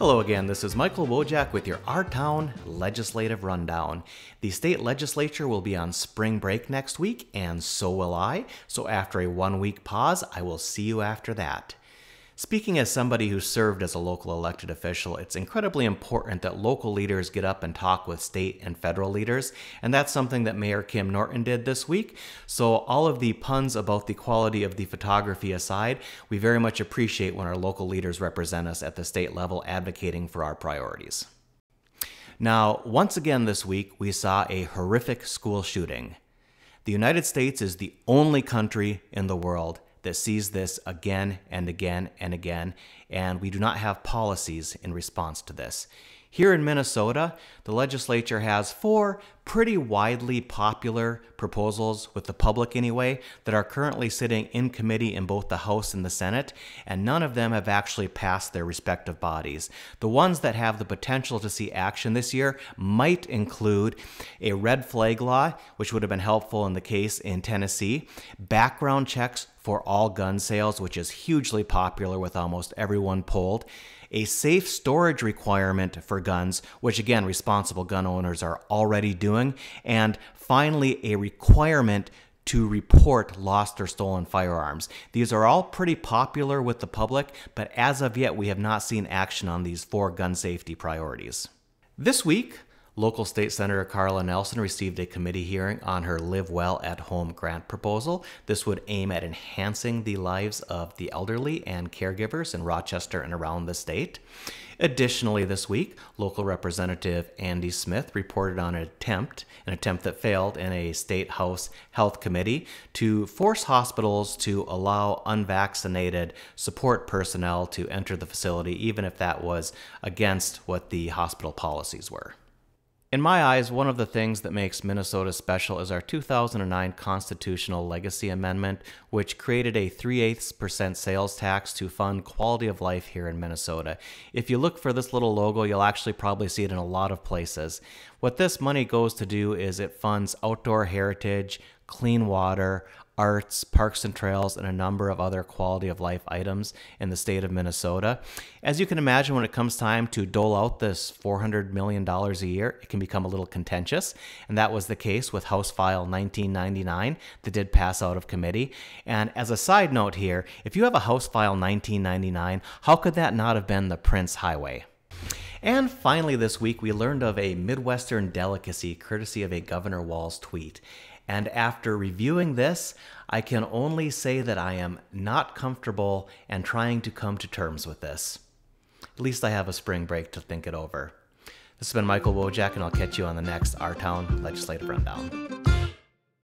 Hello again, this is Michael Wojak with your Our Town Legislative Rundown. The state legislature will be on spring break next week, and so will I. So, after a one week pause, I will see you after that. Speaking as somebody who served as a local elected official, it's incredibly important that local leaders get up and talk with state and federal leaders, and that's something that Mayor Kim Norton did this week. So, all of the puns about the quality of the photography aside, we very much appreciate when our local leaders represent us at the state level advocating for our priorities. Now, once again this week, we saw a horrific school shooting. The United States is the only country in the world that sees this again and again and again, and we do not have policies in response to this. Here in Minnesota, the legislature has four pretty widely popular proposals with the public, anyway, that are currently sitting in committee in both the House and the Senate, and none of them have actually passed their respective bodies. The ones that have the potential to see action this year might include a red flag law, which would have been helpful in the case in Tennessee, background checks for all gun sales, which is hugely popular with almost everyone polled, a safe storage requirement for guns, which again, responsible gun owners are already doing, and finally, a requirement to report lost or stolen firearms. These are all pretty popular with the public, but as of yet, we have not seen action on these four gun safety priorities. This week, Local State Senator Carla Nelson received a committee hearing on her Live Well at Home grant proposal. This would aim at enhancing the lives of the elderly and caregivers in Rochester and around the state. Additionally, this week, local representative Andy Smith reported on an attempt, an attempt that failed in a state house health committee to force hospitals to allow unvaccinated support personnel to enter the facility, even if that was against what the hospital policies were. In my eyes, one of the things that makes Minnesota special is our 2009 constitutional legacy amendment, which created a 3 8 percent sales tax to fund quality of life here in Minnesota. If you look for this little logo, you'll actually probably see it in a lot of places. What this money goes to do is it funds outdoor heritage, clean water, arts, parks and trails, and a number of other quality of life items in the state of Minnesota. As you can imagine, when it comes time to dole out this $400 million a year, it can become a little contentious. And that was the case with House File 1999 that did pass out of committee. And as a side note here, if you have a House File 1999, how could that not have been the Prince Highway? And finally, this week, we learned of a Midwestern delicacy courtesy of a Governor Walls tweet. And after reviewing this, I can only say that I am not comfortable and trying to come to terms with this. At least I have a spring break to think it over. This has been Michael Wojak, and I'll catch you on the next Our Town Legislative Rundown.